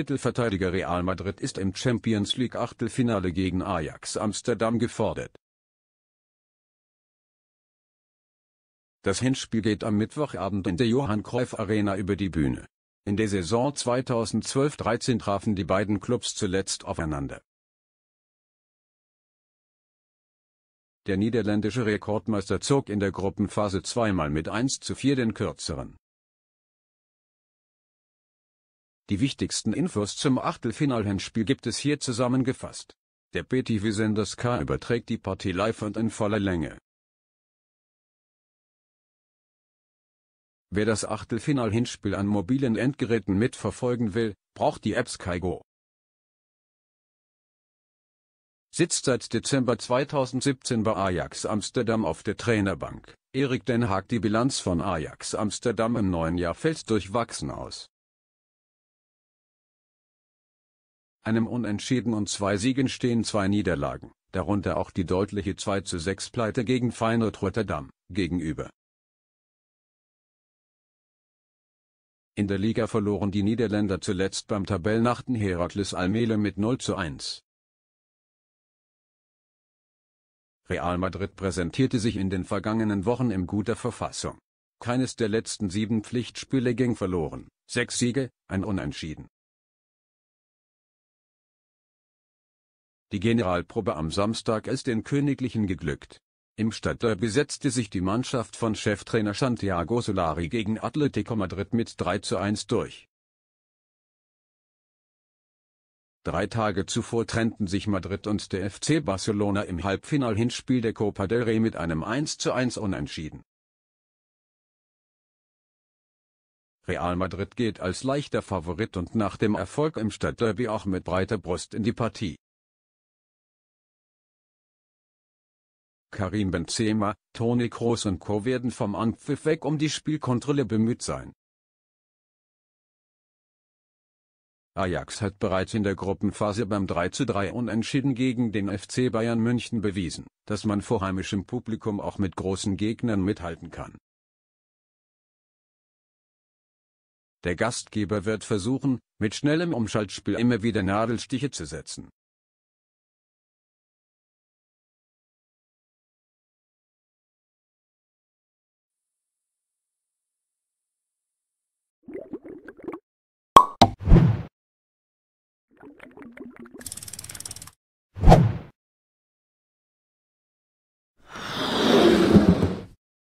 Titelverteidiger Real Madrid ist im Champions League Achtelfinale gegen Ajax Amsterdam gefordert. Das Hinspiel geht am Mittwochabend in der Johann Cruyff Arena über die Bühne. In der Saison 2012-13 trafen die beiden Clubs zuletzt aufeinander. Der niederländische Rekordmeister zog in der Gruppenphase zweimal mit 1 zu 4 den kürzeren. Die wichtigsten Infos zum Achtelfinalhinspiel gibt es hier zusammengefasst. Der BTV-Sender Sky überträgt die Partie live und in voller Länge. Wer das Achtelfinal-Hinspiel an mobilen Endgeräten mitverfolgen will, braucht die App SkyGo. Sitzt seit Dezember 2017 bei Ajax Amsterdam auf der Trainerbank. Erik Den Haag Die Bilanz von Ajax Amsterdam im neuen Jahr fällt durchwachsen aus. Einem Unentschieden und zwei Siegen stehen zwei Niederlagen, darunter auch die deutliche 2:6 Pleite gegen Feyenoord Rotterdam, gegenüber. In der Liga verloren die Niederländer zuletzt beim Tabellnachten Heracles Almele mit 0:1. Real Madrid präsentierte sich in den vergangenen Wochen in guter Verfassung. Keines der letzten sieben Pflichtspiele ging verloren, sechs Siege, ein Unentschieden Die Generalprobe am Samstag ist den Königlichen geglückt. Im Stadtderby setzte sich die Mannschaft von Cheftrainer Santiago Solari gegen Atletico Madrid mit 3 zu 1 durch. Drei Tage zuvor trennten sich Madrid und der FC Barcelona im Halbfinal-Hinspiel der Copa del Rey mit einem 1 zu 1 Unentschieden. Real Madrid geht als leichter Favorit und nach dem Erfolg im Stadtderby auch mit breiter Brust in die Partie. Karim Benzema, Toni Kroos und Co. werden vom Anpfiff weg um die Spielkontrolle bemüht sein. Ajax hat bereits in der Gruppenphase beim 3:3 Unentschieden gegen den FC Bayern München bewiesen, dass man vor heimischem Publikum auch mit großen Gegnern mithalten kann. Der Gastgeber wird versuchen, mit schnellem Umschaltspiel immer wieder Nadelstiche zu setzen.